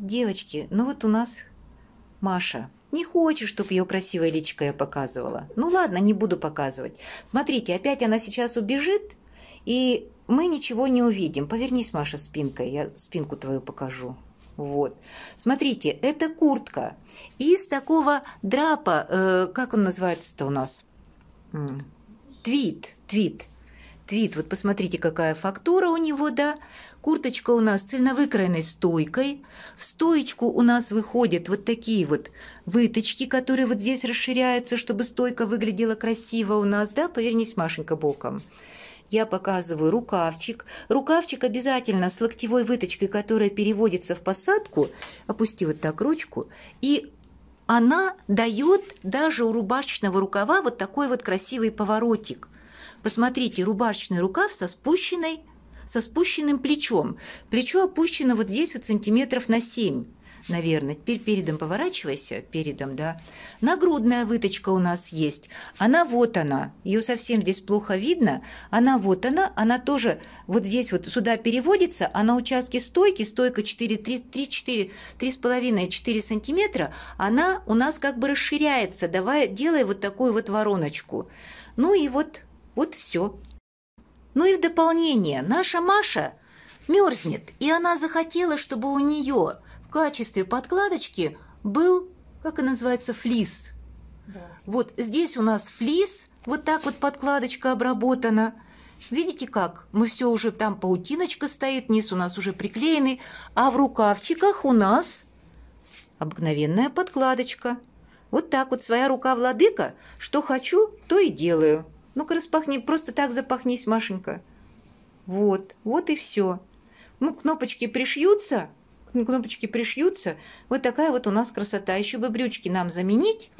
Девочки, ну вот у нас Маша. Не хочешь, чтобы ее красивое личико я показывала? Ну ладно, не буду показывать. Смотрите, опять она сейчас убежит, и мы ничего не увидим. Повернись, Маша, спинкой, я спинку твою покажу. Вот. Смотрите, это куртка из такого драпа, э, как он называется-то у нас? Твит, твит твит. Вот посмотрите, какая фактура у него, да. Курточка у нас цельновыкроенной стойкой. В стоечку у нас выходят вот такие вот выточки, которые вот здесь расширяются, чтобы стойка выглядела красиво у нас, да. Повернись, Машенька, боком. Я показываю рукавчик. Рукавчик обязательно с локтевой выточкой, которая переводится в посадку. Опусти вот так ручку. И она дает даже у рубашечного рукава вот такой вот красивый поворотик – Посмотрите, рубашечный рукав со спущенной со спущенным плечом. Плечо опущено вот здесь вот сантиметров на 7 наверное. Теперь передом поворачивайся, передом, да. Нагрудная выточка у нас есть. Она вот она. Ее совсем здесь плохо видно. Она вот она. Она тоже вот здесь вот сюда переводится. А на участке стойки, стойка 4, 3, 3, 4, 3,5-4 сантиметра, она у нас как бы расширяется, давая, делая вот такую вот вороночку. Ну и вот вот все. Ну и в дополнение, наша Маша мерзнет, и она захотела, чтобы у нее в качестве подкладочки был, как и называется, флис. Да. Вот здесь у нас флис, вот так вот подкладочка обработана. Видите как? Мы все уже, там паутиночка стоит, низ у нас уже приклеенный, а в рукавчиках у нас обыкновенная подкладочка. Вот так вот своя рука владыка, что хочу, то и делаю. Ну-ка распахни, просто так запахнись, Машенька. Вот, вот и все. Ну, кнопочки пришьются, ну, кнопочки пришьются. Вот такая вот у нас красота. Еще бы брючки нам заменить,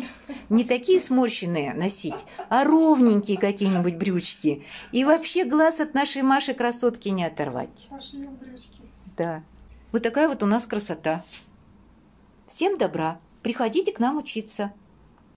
не такие сморщенные носить, а ровненькие какие-нибудь брючки. И вообще глаз от нашей Маши красотки не оторвать. брючки. Да. Вот такая вот у нас красота. Всем добра. Приходите к нам учиться.